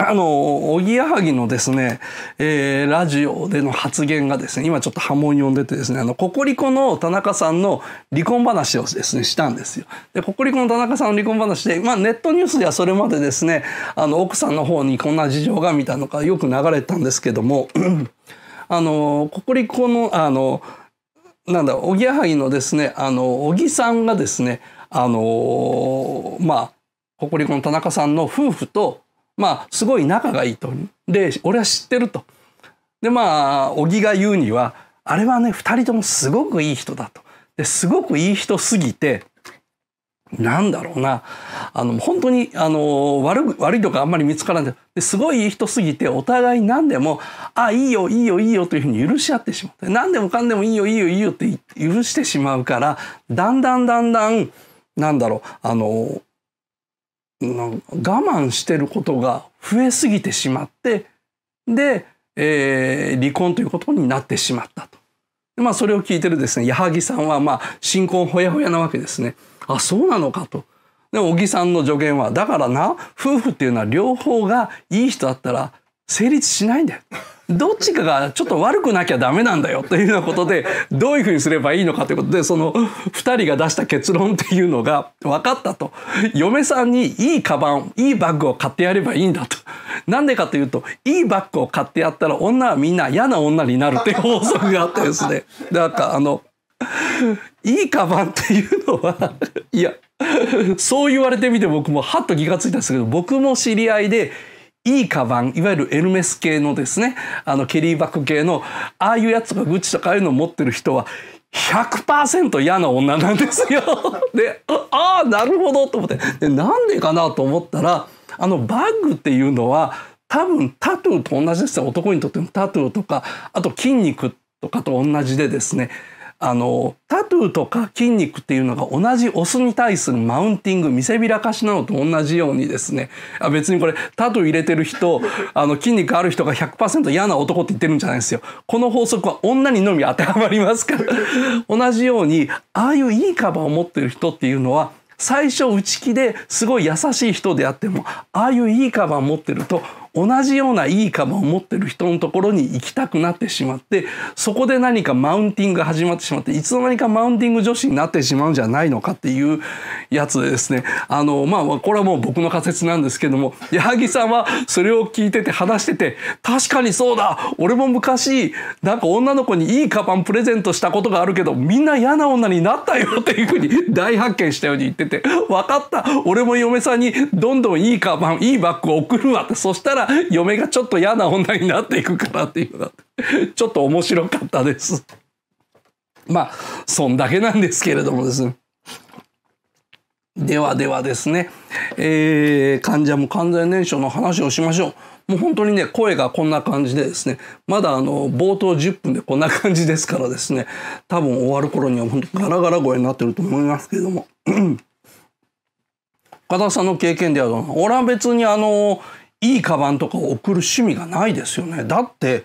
あの、おぎやはぎのですね、えー、ラジオでの発言がですね、今ちょっと波紋読んでてですね、あの、ココリコの田中さんの離婚話をですね、したんですよ。で、ココリコの田中さんの離婚話で、まあネットニュースではそれまでですね、あの、奥さんの方にこんな事情が見たのか、よく流れたんですけども、あの、ココリコの、あの、なんだ、おぎやはぎのですね、あの、おぎさんがですね、あの、まあ、ココリコの田中さんの夫婦とまあ、すごい仲がいいと。で、俺は知ってると。で、まあ、小木が言うには、あれはね、二人ともすごくいい人だと。で、すごくいい人すぎて、なんだろうな。あの、本当に、あの、悪、悪いとかあんまり見つからない。ですごいいい人すぎて、お互い何でも、あ、いいよ、いいよ、いいよというふうに許し合ってしまう。何でもかんでもいいよ、いいよ、いいよって許してしまうから、だんだんだんだん、なんだろう、あの、我慢してることが増えすぎてしまってで、えー、離婚ということになってしまったと。まあ、それを聞いてるですね矢作さんはまあ新婚ほやほやなわけですね。あそうなのかと。で小木さんの助言はだからな夫婦っていうのは両方がいい人だったら成立しないんだよ。どっちかがちょっと悪くなきゃダメなんだよというようなことでどういうふうにすればいいのかということでその2人が出した結論っていうのが分かったと嫁さんにいいカバンいいバッグを買ってやればいいんだとなんでかというといいバッグを買ってやったら女はみんな嫌な女になるっていう法則があってですねなんかあのいいカバンっていうのはいやそう言われてみて僕もはっと気が付いたんですけど僕も知り合いでいいカバンいわゆるエルメス系のですねあのケリーバッグ系のああいうやつとかグッチとかああいうのを持ってる人は100%嫌な女なんですよ。でああなるほどと思ってでなんでかなと思ったらあのバッグっていうのは多分タトゥーと同じですよ男にとってもタトゥーとかあと筋肉とかと同じでですねあのタトゥーとか筋肉っていうのが同じオスに対するマウンティング見せびらかしなのと同じようにですねあ別にこれタトゥー入れてる人あの筋肉ある人が100%嫌な男って言ってるんじゃないんですよこの法則は女にのみ当てはまりますから同じようにああいういいカバーを持ってる人っていうのは最初内気ですごい優しい人であってもああいういいカバン持ってると同じようないいカバンを持ってる人のところに行きたくなってしまってそこで何かマウンティングが始まってしまっていつの間にかマウンティング女子になってしまうんじゃないのかっていうやつでですねあのまあこれはもう僕の仮説なんですけども矢作さんはそれを聞いてて話してて確かにそうだ俺も昔なんか女の子にいいカバンプレゼントしたことがあるけどみんな嫌な女になったよっていうふうに 大発見したように言ってて分かった俺も嫁さんにどんどんいいカバンいいバッグを送るわってそしたら嫁がちょっと嫌な女になっていくからっていうのがちょっと面白かったです。まあそんだけなんですけれどもですね。ではではですね、えー、患者も完全燃焼の話をしましょう。もう本当にね、声がこんな感じでですね、まだあの、冒頭10分でこんな感じですからですね、多分終わる頃には本当ガラガラ声になってると思いますけれども。岡 田さんの経験では、俺は別にあの、いいカバンとかを送る趣味がないですよね。だって、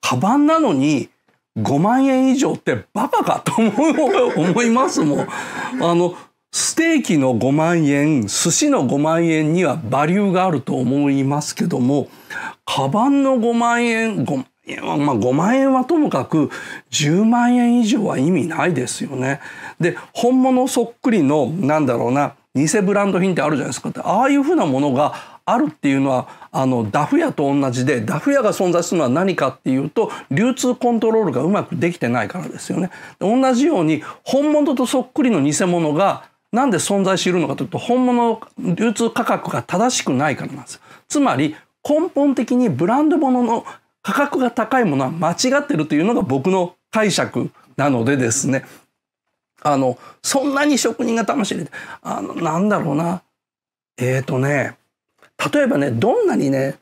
カバンなのに5万円以上ってバカかと思いますもん。あの、ステーキの5万円、寿司の5万円にはバリューがあると思いますけども、カバンの5万円、5万円は、まあ5万円はともかく10万円以上は意味ないですよね。で、本物そっくりの、なんだろうな、偽ブランド品ってあるじゃないですか。ああいうふうなものがあるっていうのはあのダフ屋と同じでダフ屋が存在するのは何かっていうと流通コントロールがうまくできてないからですよね。同じように本物とそっくりの偽物がなんで存在しているのかというと本物流通価格が正しくないからなんですつまり根本的にブランド物の価格が高いものは間違ってるというのが僕の解釈なのでですねあのそんなに職人が楽しいあのなんだろうなえっ、ー、とね例えばねどんなにね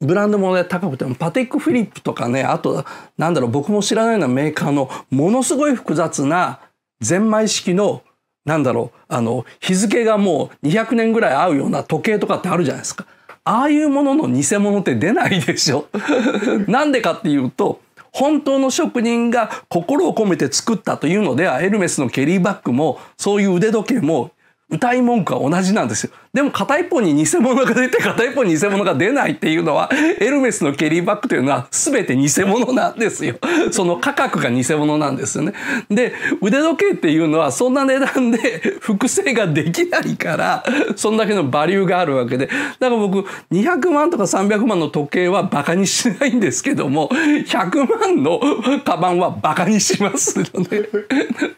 ブランドもね高くてもパティック・フィリップとかねあとなんだろう僕も知らないようなメーカーのものすごい複雑なゼンマイ式のなんだろうあの日付がもう200年ぐらい合うような時計とかってあるじゃないですか。ああいうものの偽物って出ないでしょ。なんでかっていうと本当の職人が心を込めて作ったというのではエルメスのケリーバッグもそういう腕時計も歌い文句は同じなんですよ。でも片一方に偽物が出て片一方に偽物が出ないっていうのは、エルメスのケリーバッグというのは全て偽物なんですよ。その価格が偽物なんですよね。で、腕時計っていうのはそんな値段で複製ができないから、そんだけのバリューがあるわけで。だから僕、200万とか300万の時計は馬鹿にしないんですけども、100万のカバンは馬鹿にしますね。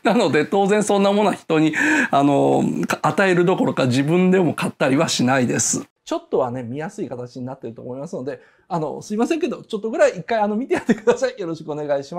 なので、当然そんなものは人に、あの、与えるどころか自分でも買ったりはしないです。ちょっとはね、見やすい形になってると思いますので、あの、すいませんけど、ちょっとぐらい一回あの見てやってください。よろしくお願いします。